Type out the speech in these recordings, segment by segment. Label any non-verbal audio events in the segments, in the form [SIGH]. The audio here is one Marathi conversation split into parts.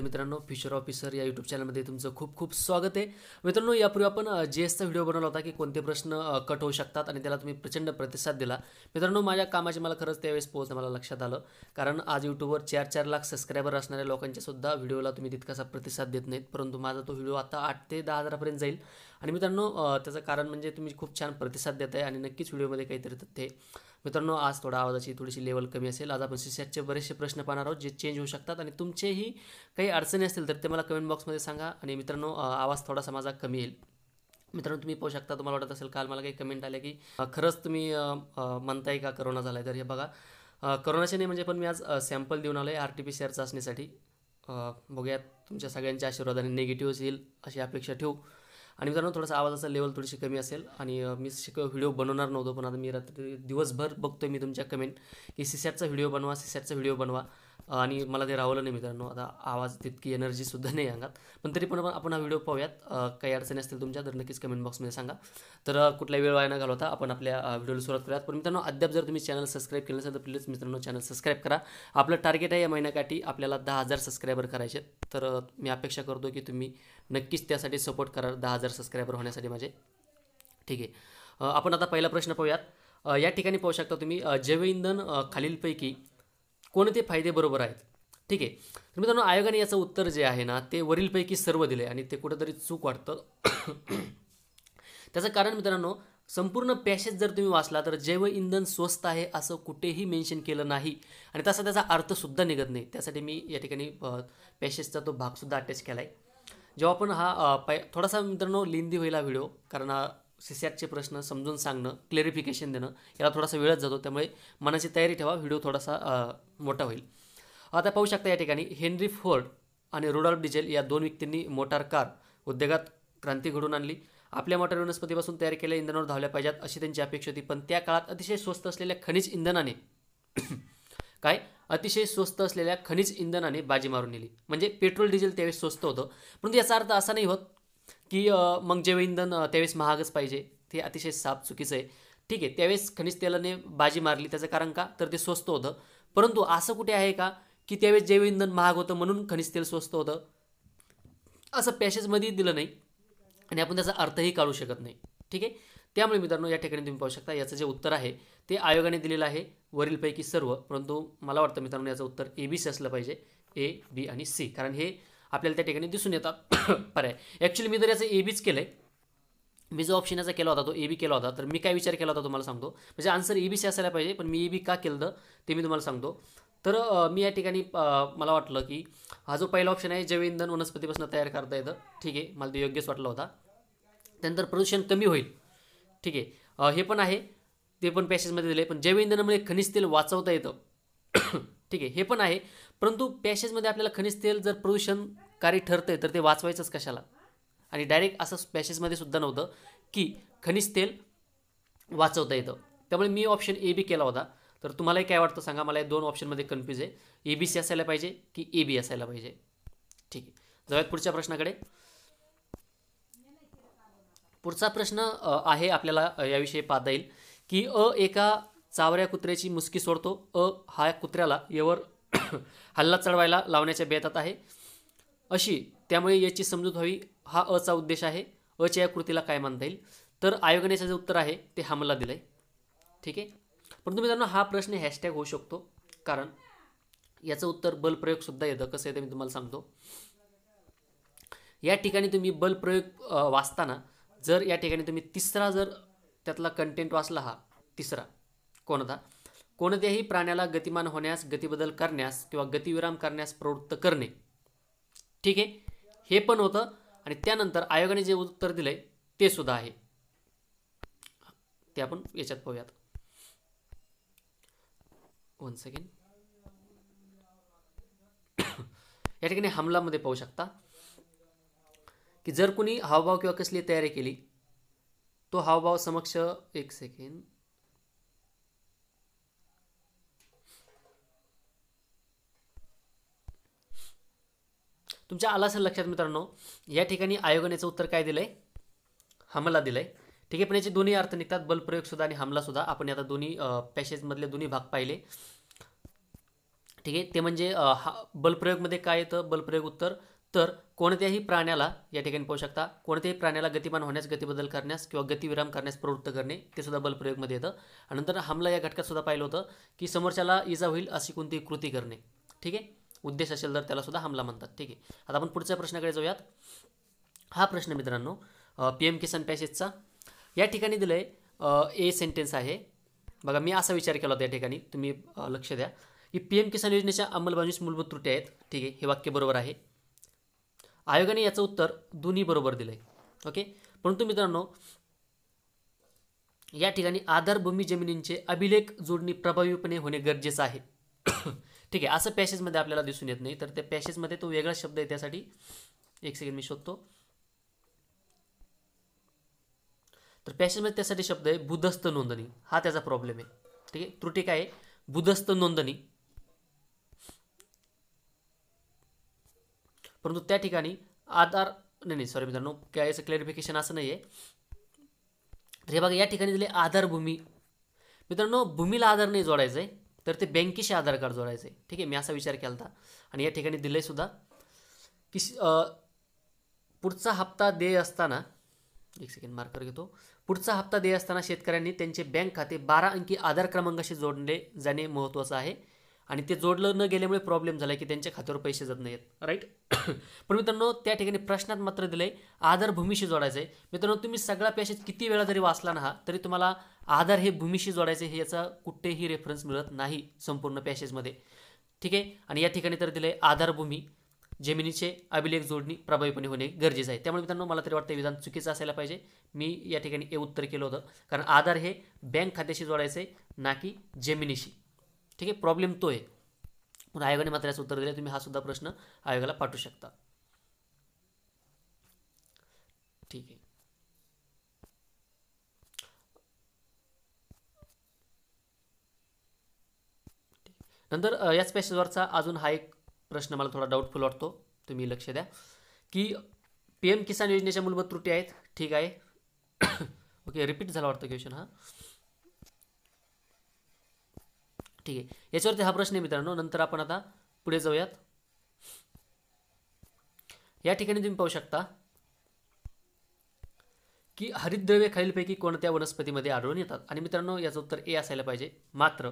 मित्रांनो फिशर ऑफिसर या युट्यूब चॅनलमध्ये तुमचं खूप खूप स्वागत आहे मित्रांनो यापूर्वी आपण जे एसचा व्हिडिओ बनवला होता की कोणते प्रश्न कट होऊ शकतात आणि त्याला तुम्ही प्रचंड प्रतिसाद दिला मित्रांनो माझ्या कामाची मला खरंच त्यावेळेस पोहोचणं मला लक्षात आलं कारण आज यूट्यूबवर चार चार लाख सबस्क्रायबर असणाऱ्या लोकांच्या सुद्धा व्हिडिओला तुम्ही तितकासा प्रतिसाद देत नाहीत परंतु माझा तो व्हिडिओ आता आठ ते दहा हजारापर्यंत जाईल आणि मित्रांनो त्याचं कारण म्हणजे तुम्ही खूप छान प्रतिसाद देत आहे आणि नक्कीच व्हिडिओमध्ये काहीतरी तथ्य मित्रांनो आज थोडा आवाजाची थोडीशी लेवल कमी असेल आज आपण सी बरेचसे प्रश्न पाहणार आहोत जे चेंज होऊ शकतात आणि तुमचेही काही अडचणी असतील तर ते मला कमेंट बॉक्समध्ये सांगा आणि मित्रांनो आवाज थोडासा माझा कमी येईल मित्रांनो तुम्ही पाहू शकता तुम्हाला वाटत असेल काल मला काही कमेंट आले की खरंच तुम्ही म्हणताय का करोना झाला आहे तर हे बघा करोनाचे नाही म्हणजे पण मी आज सॅम्पल देऊन आलो आहे R T P C R चाचणीसाठी बघूयात तुमच्या सगळ्यांच्या आशीर्वादाने निगेटिव्ह येईल अशी अपेक्षा ठेवू आणि मित्रांनो थोडासा आवाजाचा लेवल थोडीशी कमी असेल आणि मी शिक व्हिडिओ बनवणार नव्हतो पण आता मी रात्री दिवसभर बघतोय मी तुमच्या कमेंट की सिसॅटचा व्हिडिओ बनवा सिसॅटचा व्हिडिओ बनवा आणि मला ते रावलं नाही मित्रांनो आता आवाज तितकी एनर्जीसुद्धा नाही अंगात पण तरी पण आपण हा व्हिडिओ पाहूयात काही अडचणी असतील तुमच्या तर नक्कीच कमेंट बॉक्समध्ये सांगा तर कुठला वेळ वाया न घालवता आपण आपल्या व्हिडिओला सुरुवात करूयात पण मित्रांनो अद्याप जर तुम्ही चॅनल सबस्क्राईब केलं नसेल तर प्लीज मित्रांनो चॅनल सबस्क्राईब करा आपलं टार्गेट आहे या महिन्याकाठी आपल्याला दहा हजार सबस्क्रायबर करायचे तर मी अपेक्षा करतो की तुम्ही नक्कीच त्यासाठी सपोर्ट करा दहा हजार सबस्क्रायबर होण्यासाठी माझे ठीक आहे आपण आता पहिला प्रश्न पाहूयात या ठिकाणी पाहू शकता तुम्ही जैवइंधन खालीलपैकी कोणते फायदे बरोबर आहेत ठीक आहे तर मित्रांनो आयोगाने याचं उत्तर जे आहे ना ते वरीलपैकी सर्व दिले आणि ते कुठंतरी चूक वाटतं [COUGHS] त्याचं कारण मित्रांनो संपूर्ण पॅसेज जर तुम्ही वाचला तर जैव इंधन स्वस्त आहे असं कुठेही मेन्शन केलं नाही आणि तसा त्याचा अर्थसुद्धा निघत नाही त्यासाठी मी या ठिकाणी पॅसेजचा तो भागसुद्धा अटॅच केला आहे जेव्हा आपण हा पाय थोडासा मित्रांनो लिंदी व्हायला व्हिडिओ कारण सी प्रश्न समजून सांगणं क्लेरिफिकेशन देणं याला थोडासा वेळच जातो त्यामुळे मनाची तयारी ठेवा व्हिडिओ थोडासा मोठा होईल आता पाहू शकता या ठिकाणी हेनरी फोर्ड आणि रुडॉल्फ डिझेल या दोन व्यक्तींनी मोटार कार उद्योगात क्रांती घडून आणली आपल्या मोटार वनस्पतीपासून तयार केलेल्या इंधनावर धावल्या पाहिजेत अशी त्यांची अपेक्षा होती पण त्या काळात अतिशय स्वस्त असलेल्या खनिज इंधनाने [COUGHS] काय अतिशय स्वस्त असलेल्या खनिज इंधनाने बाजी मारून नेली म्हणजे पेट्रोल डिझेल त्यावेळेस स्वस्त होतं परंतु याचा अर्थ असा नाही होत की मग जेव इंधन त्यावेळेस महागच पाहिजे ते अतिशय साफ चुकीचं आहे ठीक आहे त्यावेळेस खनिज तेलाने बाजी मारली त्याचं कारण का तर ते स्वस्त होतं परंतु असं कुठे आहे का की त्यावेळेस जैव इंधन महाग होतं म्हणून खनिज तेल स्वस्त होतं असं पॅशेजमध्ये दिलं नाही आणि आपण त्याचा अर्थही काढू शकत नाही ठीक आहे त्यामुळे मित्रांनो या ठिकाणी तुम्ही पाहू शकता याचं जे उत्तर आहे ते आयोगाने दिलेलं आहे वरीलपैकी सर्व परंतु मला वाटतं मित्रांनो याचं उत्तर ए बी सी असलं पाहिजे ए बी आणि सी कारण हे आपल्याला त्या ठिकाणी दिसून येतात [COUGHS] पर्याय ॲक्च्युली मी जर याचं ए बीच केलं आहे मी जो ऑप्शन याचा केला होता तो ए बी केला होता तर मी काय विचार केला होता तुम्हाला सांगतो म्हणजे आन्सर ए बी सी असायला पाहिजे पण मी ए बी का केलं ते मी तुम्हाला सांगतो तर मी या ठिकाणी मला वाटलं की हा जो पहिला ऑप्शन आहे जैवइंधन वनस्पतीपासून तयार करता येतं ठीक आहे मला ते योग्यच वाटलं होता त्यानंतर प्रदूषण कमी होईल ठीक आहे हे पण आहे ते पण पॅसेजमध्ये दिले पण इंधनामुळे खनिज तेल वाचवता येतं [COUGHS] ठीक आहे हे पण आहे परंतु पॅशेजमध्ये आपल्याला खनिज तेल जर प्रदूषणकारी आहे तर ते वाचवायचंच कशाला आणि डायरेक्ट असं पॅशेजमध्ये सुद्धा नव्हतं की खनिज तेल वाचवता येतं त्यामुळे मी ऑप्शन ए बी केला होता तर तुम्हालाही काय वाटतं सांगा मला दोन ऑप्शनमध्ये कन्फ्यूज आहे ए बी सी असायला पाहिजे की ए बी असायला पाहिजे ठीक आहे जाऊयात पुढच्या प्रश्नाकडे पुढचा प्रश्न आहे आपल्याला याविषयी पाहता येईल की अ एका चावऱ्या कुत्र्याची मुसकी सोडतो अ हा कुत्र्याला यावर [COUGHS] हल्ला चढवायला लावण्याच्या बेतात आहे अशी त्यामुळे याची समजूत व्हावी हा अचा उद्देश आहे अच्या या कृतीला काय मानता येईल तर आयोगाने याच्या जे उत्तर आहे ते हमला दिलं आहे ठीक आहे परंतु मित्रांनो हा प्रश्न हॅशटॅग होऊ शकतो कारण याचं उत्तर बलप्रयोगसुद्धा येतं कसं येतं मी तुम्हाला सांगतो या ठिकाणी तुम्ही बलप्रयोग वाचताना जर या ठिकाणी तुम्ही तिसरा जर त्यातला कंटेंट वाचला हा तिसरा कोणता कोणत्याही प्राण्याला गतिमान होण्यास गतीबदल करण्यास किंवा गतिविराम करण्यास प्रवृत्त करणे ठीक आहे हे पण होतं आणि त्यानंतर आयोगाने जे उत्तर दिलं आहे ते सुद्धा आहे ते आपण याच्यात पाहूयात वन सेकंड [COUGHS] या ठिकाणी हमलामध्ये पाहू शकता की जर कुणी हावभाव किंवा कसली तयारी केली तो हावभाव समक्ष एक सेकंड तुमच्या आला असेल लक्षात मित्रांनो या ठिकाणी आयोगानेचं उत्तर काय दिलं आहे हमला दिलं आहे ठीक आहे पण याचे दोन्ही अर्थ निघतात सुद्धा आणि हमलासुद्धा आपण आता दोन्ही पॅसेजमधले दोन्ही भाग पाहिले ठीक आहे ते म्हणजे हा बलप्रयोगमध्ये काय येतं बलप्रयोग उत्तर तर कोणत्याही प्राण्याला या ठिकाणी पाहू शकता कोणत्याही प्राण्याला गतिमान होण्यास गतिबदल करण्यास किंवा गतिविराम करण्यास प्रवृत्त करणे ते सुद्धा बलप्रयोगमध्ये येतं आणि नंतर हमला या घटकात सुद्धा पाहिलं होतं की समोरच्याला इजा होईल अशी कोणती कृती करणे ठीक आहे उद्देश असेल तर त्याला सुद्धा हमला म्हणतात ठीक आहे आता आपण पुढच्या प्रश्नाकडे जाऊयात हा प्रश्न मित्रांनो पी एम किसान पॅसेजचा या ठिकाणी दिलं ए सेंटेन्स आहे बघा मी असा विचार केला होता या ठिकाणी तुम्ही लक्ष द्या की पी एम किसान योजनेच्या अंमलबजावणीस मूलभूत त्रुटी आहेत ठीक आहे हे वाक्य बरोबर आहे आयोगाने याचं उत्तर दोन्ही बरोबर दिलं आहे ओके परंतु मित्रांनो या ठिकाणी आधारभूमी जमिनींचे अभिलेख जोडणी प्रभावीपणे होणे गरजेचं आहे ठीक आहे असं पॅसेजमध्ये आपल्याला दिसून येत नाही तर त्या पॅसेजमध्ये तो वेगळा शब्द आहे त्यासाठी एक सेकंड मी शोधतो तर पॅसेजमध्ये त्यासाठी शब्द आहे बुधस्त नोंदणी हा त्याचा प्रॉब्लेम आहे ठीक आहे त्रुटी काय आहे बुधस्त नोंदणी परंतु त्या ठिकाणी आधार नाही नाही सॉरी मित्रांनो काय याचं क्लॅरिफिकेशन असं नाही आहे तर हे बघा या ठिकाणी दिले भूमी मित्रांनो भूमीला आधार नाही जोडायचं आहे तर ते बँकेशी आधार कार्ड जोडायचं आहे ठीक आहे मी असा विचार केला होता आणि या ठिकाणी दिलं सुद्धा की पुढचा हप्ता देय असताना एक सेकंड मार्कर घेतो पुढचा हप्ता देय असताना शेतकऱ्यांनी त्यांचे बँक खाते बारा अंकी आधार क्रमांकाशी जोडले जाणे महत्त्वाचं आहे आणि ते जोडलं न गेल्यामुळे प्रॉब्लेम झाला की त्यांच्या खात्यावर पैसे जात नाहीत राईट [COUGHS] पण मित्रांनो त्या ठिकाणी प्रश्नात मात्र दिलं आहे आधार भूमीशी जोडायचं आहे मित्रांनो तुम्ही सगळा पॅसेज किती वेळा जरी वाचला ना तरी तुम्हाला आधार हे भूमीशी जोडायचे हे याचा कुठेही रेफरन्स मिळत नाही संपूर्ण पॅसेजमध्ये ठीक आहे आणि या ठिकाणी तर दिलं आहे आधारभूमी जमिनीचे अभिलेख जोडणी प्रभावीपणे होणे गरजेचं आहे त्यामुळे मित्रांनो मला तरी वाटतं विधान चुकीचं असायला पाहिजे मी या ठिकाणी हे उत्तर केलं होतं कारण आधार हे बँक खात्याशी जोडायचं आहे ना की जमिनीशी ठीक आहे प्रॉब्लेम तो आहे पण आयोगाने मात्र याचं उत्तर दिलं तुम्ही हा सुद्धा प्रश्न आयोगाला पाठवू शकता ठीक आहे नंतर याच पॅसेजवरचा अजून हा एक प्रश्न मला थोडा डाउटफुल वाटतो तुम्ही लक्ष द्या की पी एम किसान योजनेच्या मूलभूत त्रुटी आहेत ठीक आहे [COUGHS] ओके रिपीट झाला वाटतं क्वेश्चन हा ठीक आहे याच्यावरती हा प्रश्न आहे मित्रांनो नंतर आपण आता पुढे जाऊयात या ठिकाणी तुम्ही पाहू शकता की हरितद्रव्य खालीलपैकी कोणत्या वनस्पतीमध्ये आढळून येतात आणि मित्रांनो याचं उत्तर ए असायला पाहिजे मात्र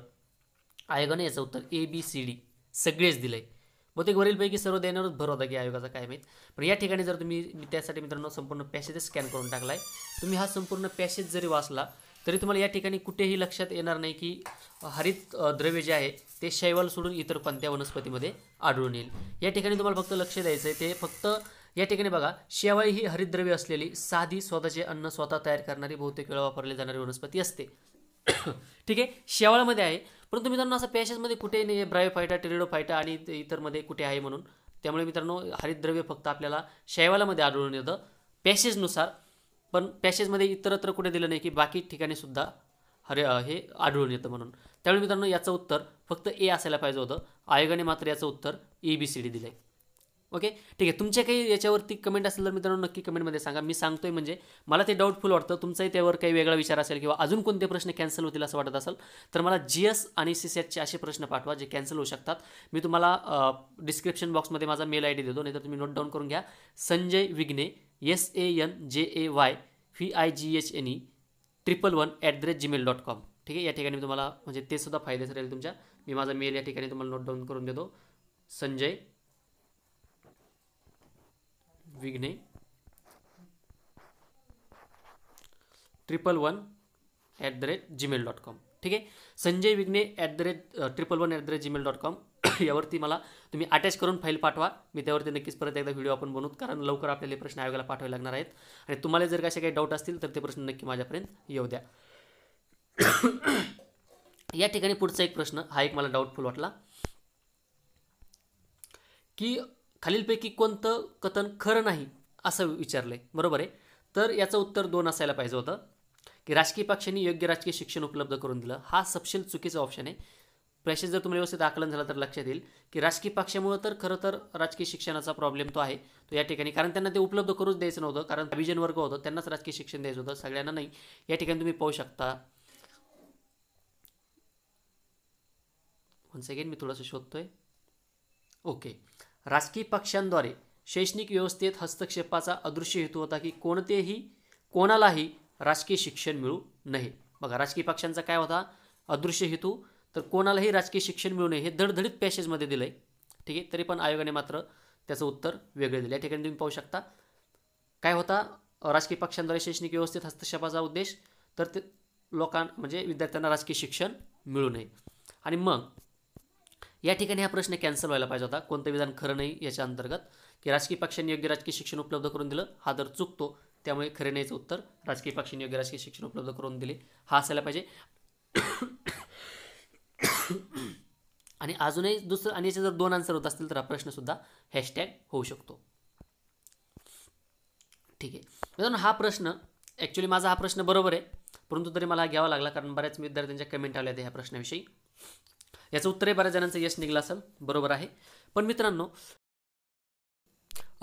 आयोगाने याचं उत्तर ए बी सी डी सगळेच दिलं आहे बहुतेक वरीलपैकी सर्व देण्यावरच भर होता की आयोगाचा काय माहीत पण या ठिकाणी जर तुम्ही त्यासाठी मित्रांनो संपूर्ण पॅसेजच स्कॅन करून टाकला तुम्ही हा संपूर्ण पॅसेज जरी वाचला तरी तुम्हाला या ठिकाणी कुठेही लक्षात येणार नाही की हरित द्रव्य जे आहे ते शैवाल सोडून इतर कोणत्या वनस्पतीमध्ये आढळून येईल या ठिकाणी तुम्हाला फक्त लक्ष द्यायचं आहे ते फक्त या ठिकाणी बघा शेवाळी ही हरितद्रव्य असलेली साधी स्वतःचे अन्न स्वतः तयार करणारी बहुतेक वेळा वापरली जाणारी वनस्पती असते [COUGHS] ठीक आहे शेवाळमध्ये आहे परंतु मित्रांनो असं पॅशेसमध्ये कुठेही नाही ब्रायोफायटा टेरिडोफायटा आणि इतरमध्ये कुठे आहे म्हणून त्यामुळे मित्रांनो द्रव्य फक्त आपल्याला शैवालामध्ये आढळून येतं पॅशेजनुसार पण पॅशेजमध्ये इतरत्र कुठे दिलं नाही की बाकी ठिकाणी सुद्धा हरे हे आढळून येतं म्हणून त्यामुळे मित्रांनो याचं उत्तर फक्त ए असायला पाहिजे होतं आयोगाने मात्र याचं उत्तर ए बी सी डी दिलं आहे ओके ठीक आहे तुमच्या काही याच्यावरती कमेंट असेल तर मित्रांनो नक्की कमेंटमध्ये सांगा मी सांगतोय म्हणजे मला ते डाउटफुल वाटतं तुमचाही त्यावर काही वेगळा विचार असेल किंवा अजून कोणते प्रश्न कॅन्सल होतील असं वाटत असेल तर मला जी एस आणि सी सॅटचे असे प्रश्न पाठवा जे कॅन्सल होऊ शकतात मी तुम्हाला डिस्क्रिप्शन बॉक्समध्ये माझा मेल आय डी देतो नाही तर तुम्ही नोट डाऊन करून घ्या Sanjay Vighne S A N J A Y V I G H N E triple one at the rate Gmail dot com ठीक आहे या ठिकाणी तुम्हाला म्हणजे ते सुद्धा फायदेच राहील तुमच्या मी माझा मेल या ठिकाणी तुम्हाला नोट डाऊन करून देतो Sanjay Vighne triple one at the rate Gmail dot com ठीक आहे Sanjay Vighne at the rate triple one at the rate Gmail dot com यावरती मला तुम्ही अटॅच करून फाईल पाठवा मी त्यावरती नक्कीच परत एकदा व्हिडिओ आपण बनवू कारण लवकर आपल्याला प्रश्न आयोगाला पाठवावे लागणार आहेत आणि तुम्हाला जर असे काही डाऊट असतील तर ते प्रश्न नक्की माझ्यापर्यंत येऊ द्या [COUGHS] या ठिकाणी पुढचा एक प्रश्न हा एक मला डाऊटफुल वाटला की खालीलपैकी कोणतं कथन खरं नाही असं विचारलं आहे बरोबर आहे तर याचं उत्तर दोन असायला पाहिजे होतं की राजकीय पक्षांनी योग्य राजकीय शिक्षण उपलब्ध करून दिलं हा सपशेल चुकीचा ऑप्शन आहे प्रश्न जर तुम्हाला व्यवस्थित आकलन झालं तर लक्षात येईल की राजकीय पक्षामुळं तर खरं तर राजकीय शिक्षणाचा प्रॉब्लेम तो आहे तो या ठिकाणी कारण त्यांना ते उपलब्ध करूच द्यायचं नव्हतं कारण अभिजन वर्ग होतं त्यांनाच राजकीय शिक्षण द्यायचं होतं सगळ्यांना नाही या ठिकाणी तुम्ही पाहू शकता वन सेकेंड मी थोडंसं शोधतोय ओके राजकीय पक्षांद्वारे शैक्षणिक व्यवस्थेत हस्तक्षेपाचा अदृश्य हेतू होता की कोणतेही कोणालाही राजकीय शिक्षण मिळू नये बघा राजकीय पक्षांचा काय होता अदृश्य हेतू तर कोणालाही राजकीय शिक्षण मिळू नये हे धडधडीत पॅसेजमध्ये दिलं आहे ठीक आहे तरी पण आयोगाने मात्र त्याचं उत्तर वेगळं दिलं या ठिकाणी तुम्ही पाहू शकता काय होता राजकीय पक्षांद्वारे शैक्षणिक व्यवस्थेत हस्तक्षेपाचा उद्देश तर ते लोकां म्हणजे विद्यार्थ्यांना राजकीय शिक्षण मिळू नये आणि मग या ठिकाणी हा प्रश्न कॅन्सल व्हायला पाहिजे होता कोणतं विधान खरं नाही याच्या अंतर्गत की राजकीय पक्षांनी योग्य राजकीय शिक्षण उपलब्ध करून दिलं हा जर चुकतो त्यामुळे खरे नाहीचं उत्तर राजकीय पक्षांनी योग्य राजकीय शिक्षण उपलब्ध करून दिले हा असायला पाहिजे आणि अजूनही दुसरं आणि याचे जर दोन आन्सर होत असतील तर हा प्रश्नसुद्धा हॅशटॅग होऊ शकतो ठीक आहे मित्रांनो हा प्रश्न ॲक्च्युली माझा हा प्रश्न बरोबर आहे परंतु तरी मला घ्यावा लागला कारण बऱ्याच विद्यार्थ्यांच्या कमेंट आल्या होत्या ह्या प्रश्नाविषयी याचं उत्तरही बऱ्याच जणांचं यश निघलं असेल बरोबर आहे पण मित्रांनो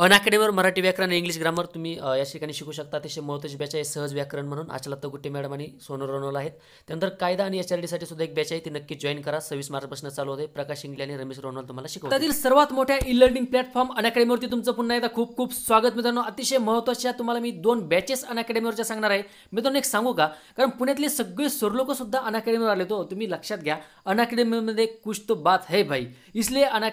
अन मराठी व्याकरण इंग्लिश ग्रामर तुम्ही या ठिकाणी शिकू शकता अतिशय महत्त्वाची बॅच आहे सहज व्याकरण म्हणून आचला तगुटे मॅडम आणि सोनू रनोल आहेत त्यानंतर कायदा आणि एच आर सुद्धा एक बॅच आहे ती नक्की जॉईन करा सव्वीस मार्चपासून चालू होते प्रकाश इंगले आणि रमेश रोनोल तुम्हाला त्यातील सर्वात मोठ्या ई लर्निंग प्लॅटफॉर्म अन तुमचं पुन्हा एकदा खूप खूप स्वागत मित्रांनो अतिशय महत्त्वाच्या तुम्हाला मी दोन बॅचेस अन सांगणार आहे मी मित्रांनो एक सांगू का कारण पुण्यातले सगळे सोर सुद्धा अन आले तो हो, तुम्ही लक्षात घ्या अन कुछ तो बात है भाई इसलिए अन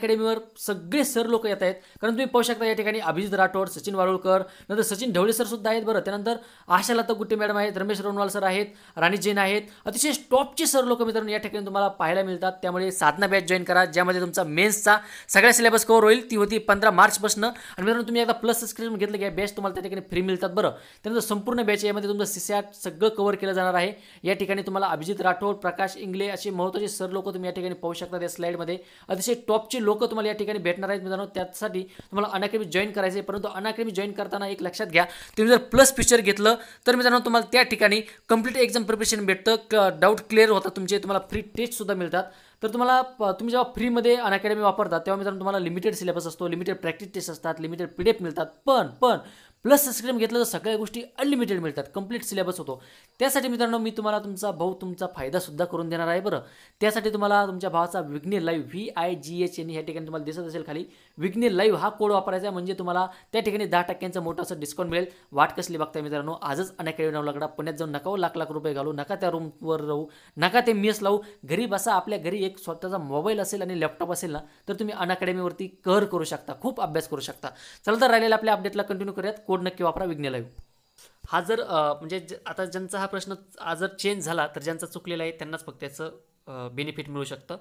सगळे सर लोक येत आहेत कारण तुम्ही पाहू शकता या ठिकाणी ठिकाणी अभिजित राठोड सचिन वारुळकर नंतर सचिन ढवळे सर सुद्धा आहेत बरं त्यानंतर आशा लता गुट्टे मॅडम आहेत रमेश रोनवाल सर आहेत राणी जैन आहेत अतिशय टॉपचे सर लोक मित्रांनो या ठिकाणी तुम्हाला पाहायला मिळतात त्यामुळे साधना बॅच जॉईन करा ज्यामध्ये तुमचा मेन्सचा सगळ्या सिलेबस कव्हर होईल ती होती पंधरा मार्चपासून आणि मित्रांनो तुम्ही एकदा प्लस स्क्रीन घेतलं की बॅच तुम्हाला त्या ठिकाणी फ्री मिळतात बरं त्यानंतर संपूर्ण बॅच यामध्ये तुमचं सी सॅट सगळं कव्हर केलं जाणार आहे या ठिकाणी तुम्हाला अभिजित राठोड प्रकाश इंगले असे महत्वाचे सर लोक तुम्ही या ठिकाणी पाहू शकता या स्लाईडमध्ये अतिशय टॉपचे लोक तुम्हाला या ठिकाणी भेटणार आहेत मित्रांनो त्यासाठी तुम्हाला अनेक जॉईन करायचे परंतु अनाकॅडमी जॉईन करताना एक लक्षात घ्या तुम्ही जर प्लस फीचर घेतलं तर मित्रांनो तुम्हाला त्या ठिकाणी कंप्लीट एक्झाम प्रिपरेशन भेटतं क डाऊट क्लिअर होतात तुमचे तुम्हाला फ्री टेस्टसुद्धा मिळतात तर तुम्हाला तुम्ही जेव्हा फ्रीमध्ये अनअकॅडमी वापरतात तेव्हा मित्रांनो तुम्हाला लिमिटेड सिलेबस असतो लिमिटेड प्रॅक्टिस टेस्ट असतात लिमिटेड पीडीएफ मिळतात पण पण प्लस सबस्क्रीम घेतलं तर सगळ्या गोष्टी अनलिमिटेड मिळतात कंप्लीट सिलेबस होतो त्यासाठी मित्रांनो मी तुम्हाला तुमचा भाऊ तुमचा फायदासुद्धा करून देणार आहे बरं त्यासाठी तुम्हाला तुमच्या भावाचा Vighne live V I G H N ह्या ठिकाणी तुम्हाला दिसत असेल खाली विघ्ने लाईव्ह हा कोड वापरायचा आहे म्हणजे तुम्हाला त्या ठिकाणी दहा टक्क्यांचा मोठा असं डिस्काउंट मिळेल वाट कसली बघताय मित्रांनो आजच अनॅकॅडमी लागला पुण्यात जाऊन नका हो, लाख लाख रुपये घालू नका त्या रूमवर राहू नका ते मेस लावू घरी बसा आपल्या घरी एक स्वतःचा मोबाईल असेल आणि लॅपटॉप असेल ना तर तुम्ही अनअकॅडमीवरती कर करू शकता खूप अभ्यास करू शकता चला तर राहिलेला आपल्या अपडेटला कंटिन्यू करूयात कोड नक्की वापरा विघ्न लाईव्ह हा जर म्हणजे आता ज्यांचा हा प्रश्न जर चेंज झाला तर ज्यांचा चुकलेला आहे त्यांनाच फक्त त्याचं बेनिफिट मिळू शकतं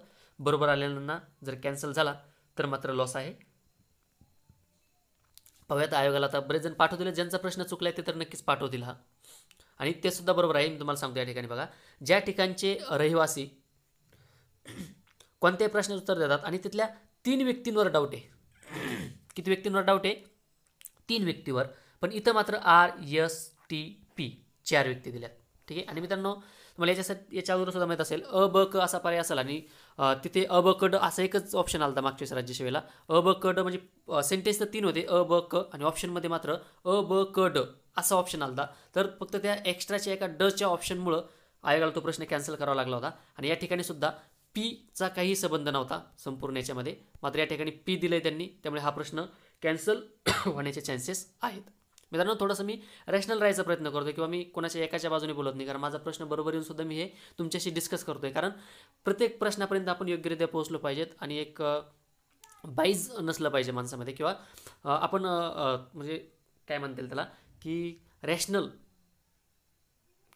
बरोबर आलेल्यांना जर कॅन्सल झाला तर मात्र लॉस आहे पाहूयात आयोगाला आता बरेच जण पाठवतील ज्यांचा प्रश्न चुकला आहे ते तर नक्कीच पाठवतील हा आणि ते सुद्धा बरोबर आहे मी तुम्हाला सांगतो या ठिकाणी बघा ज्या ठिकाणचे रहिवासी कोणत्याही प्रश्नाचं उत्तर देतात आणि तिथल्या तीन व्यक्तींवर डाऊट आहे किती व्यक्तींवर डाऊट आहे तीन व्यक्तीवर पण इथं मात्र आर एस टी पी चार व्यक्ती दिल्यात ठीक आहे आणि मित्रांनो तुम्हाला याच्यासाठी याच्या सुद्धा माहीत असेल अ ब क असा पर्याय असेल आणि तिथे अ ब क ड असा एकच ऑप्शन आला होता मागच्या राज्यसेवेला अ ब क ड म्हणजे सेंटेन्स तर तीन होते अ ब क आणि ऑप्शनमध्ये मात्र अ ब क ड असा ऑप्शन आला होता तर फक्त त्या एक्स्ट्राच्या एका डच्या ऑप्शनमुळं आयोगाला तो प्रश्न कॅन्सल करावा लागला होता आणि या ठिकाणी सुद्धा पीचा काही संबंध नव्हता संपूर्ण याच्यामध्ये मात्र या ठिकाणी पी दिलं आहे त्यांनी त्यामुळे हा प्रश्न कॅन्सल [COUGHS] होण्याचे चान्सेस आहेत मित्रांनो थोडंसं मी रॅशनल राहायचा प्रयत्न करतो किंवा मी कोणाच्या एकाच्या बाजूने बोलत नाही कारण माझा प्रश्न बरोबर येऊन सुद्धा मी हे तुमच्याशी डिस्कस करतो आहे कारण प्रत्येक प्रश्नापर्यंत आपण योग्यरित्या पोहोचलो पाहिजेत आणि एक बाईज नसलं पाहिजे माणसामध्ये किंवा आपण म्हणजे काय म्हणते त्याला की रॅशनल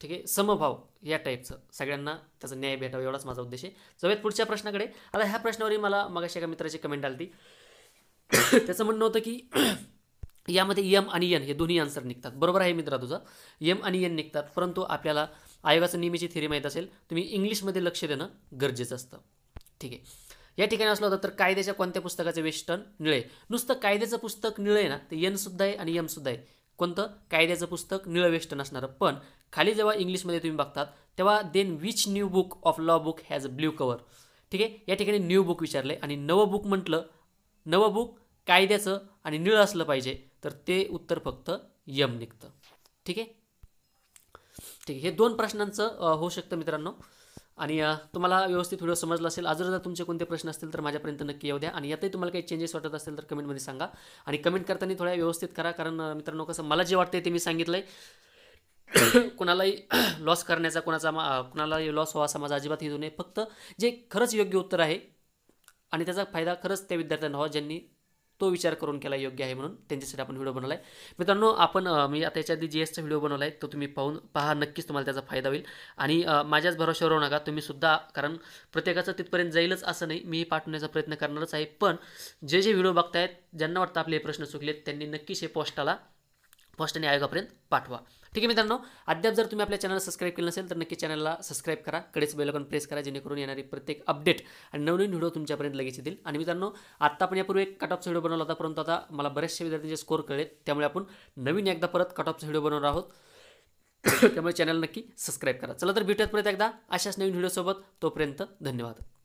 ठीक आहे समभाव या टाईपचं सगळ्यांना त्याचा न्याय भेटावा एवढाच माझा उद्देश आहे जवळ पुढच्या प्रश्नाकडे आता ह्या प्रश्नावरही मला मागाशी एका मित्राची कमेंट आली [COUGHS] त्याचं म्हणणं होतं की [COUGHS] यामध्ये यम आणि यन हे दोन्ही आन्सर निघतात बरोबर आहे मित्रा तुझं यम आणि यन निघतात परंतु आपल्याला आयोगाचं नेहमीची थेरी माहीत असेल तुम्ही इंग्लिशमध्ये लक्ष देणं गरजेचं असतं ठीक आहे या ठिकाणी असलं होतं तर कायद्याच्या कोणत्या पुस्तकाचे वेस्टर्न निळे नुसतं कायद्याचं पुस्तक निळे ना ते यनसुद्धा आहे आणि यमसुद्धा आहे कोणतं कायद्याचं पुस्तक निळं वेस्टर्न असणारं पण खाली जेव्हा इंग्लिशमध्ये तुम्ही बघतात तेव्हा then which new book of law book has a blue cover ठीक आहे या ठिकाणी न्यू बुक विचारले आणि नवं बुक म्हटलं नवं बुक कायद्याचं आणि निळं असलं पाहिजे तर ते उत्तर फक्त यम निघतं ठीक आहे ठीक आहे हे दोन प्रश्नांचं होऊ शकतं मित्रांनो आणि तुम्हाला व्यवस्थित व्हिडिओ समजला असेल अजून जर तुमचे कोणते प्रश्न असतील तर माझ्यापर्यंत नक्की येऊ द्या आणि यातही तुम्हाला काही चेंजेस वाटत असेल तर कमेंटमध्ये सांगा आणि कमेंट करताना थोड्या व्यवस्थित करा कारण मित्रांनो कसं मला जे वाटतं ते मी सांगितलं आहे [COUGHS] कोणालाही लॉस [COUGHS] करण्याचा कोणाचा मा कुणालाही लॉस व्हावा असा माझा अजिबात हेतू नाही फक्त जे खरंच योग्य उत्तर आहे आणि त्याचा फायदा खरंच त्या विद्यार्थ्यांना व्हावा ज्यांनी तो विचार करून केला योग्य आहे म्हणून त्यांच्यासाठी आपण व्हिडिओ बनवला आहे मित्रांनो आपण मी आता याच्या आधी जी एसचा व्हिडिओ बनवला आहे तो तुम्ही पाहून पहा नक्कीच तुम्हाला त्याचा फायदा होईल आणि माझ्याच भरोशावर राहू नका तुम्ही सुद्धा कारण प्रत्येकाचं तिथपर्यंत जाईलच असं नाही मी पाठवण्याचा प्रयत्न करणारच आहे पण जे जे व्हिडिओ बघतायत ज्यांना वाटतं आपले प्रश्न चुकलेत त्यांनी नक्कीच हे पोस्टाला फर्स्ट आणि आयोगापर्यंत पाठवा ठीक आहे मित्रांनो अद्याप जर तुम्ही आपल्या चॅनलला सबस्क्राईब केलं नसेल तर नक्की चॅनलला सबस्क्राईब करा कडेच बेलकॉन प्रेस करा जेणेकरून येणारी प्रत्येक अपडेट आणि नवनवीन व्हिडिओ तुमच्यापर्यंत लगेच येतील आणि मित्रांनो आता आपण यापूर्वी एक कट ऑफचा व्हिडिओ बनवला होता परंतु आता मला बऱ्याचशा विद्यार्थ्यांचे स्कोर कळले त्यामुळे आपण नवीन एकदा परत कट ऑफचा व्हिडिओ बनवणार आहोत [COUGHS] त्यामुळे चॅनल नक्की सबस्क्राईब करा चला तर भेटूयात परत एकदा अशाच नवीन व्हिडिओसोबत तोपर्यंत धन्यवाद